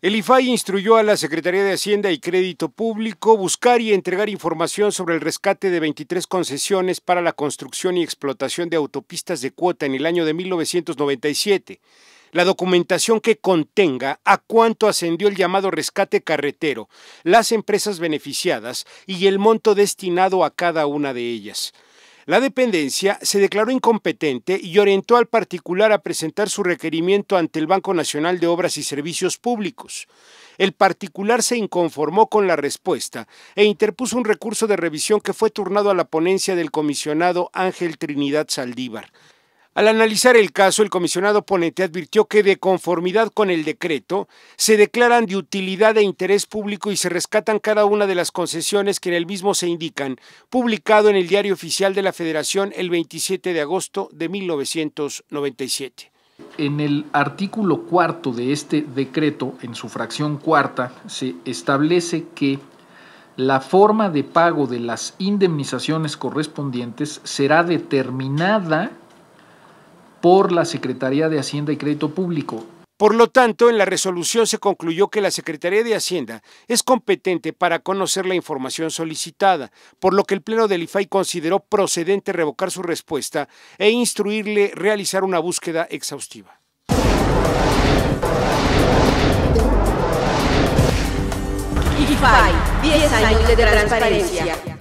El IFAI instruyó a la Secretaría de Hacienda y Crédito Público buscar y entregar información sobre el rescate de 23 concesiones para la construcción y explotación de autopistas de cuota en el año de 1997. La documentación que contenga a cuánto ascendió el llamado rescate carretero, las empresas beneficiadas y el monto destinado a cada una de ellas. La dependencia se declaró incompetente y orientó al particular a presentar su requerimiento ante el Banco Nacional de Obras y Servicios Públicos. El particular se inconformó con la respuesta e interpuso un recurso de revisión que fue turnado a la ponencia del comisionado Ángel Trinidad Saldívar. Al analizar el caso, el comisionado ponente advirtió que de conformidad con el decreto, se declaran de utilidad e interés público y se rescatan cada una de las concesiones que en el mismo se indican, publicado en el Diario Oficial de la Federación el 27 de agosto de 1997. En el artículo cuarto de este decreto, en su fracción cuarta, se establece que la forma de pago de las indemnizaciones correspondientes será determinada por la Secretaría de Hacienda y Crédito Público. Por lo tanto, en la resolución se concluyó que la Secretaría de Hacienda es competente para conocer la información solicitada, por lo que el Pleno del IFAI consideró procedente revocar su respuesta e instruirle realizar una búsqueda exhaustiva. IFAI, 10 años de transparencia.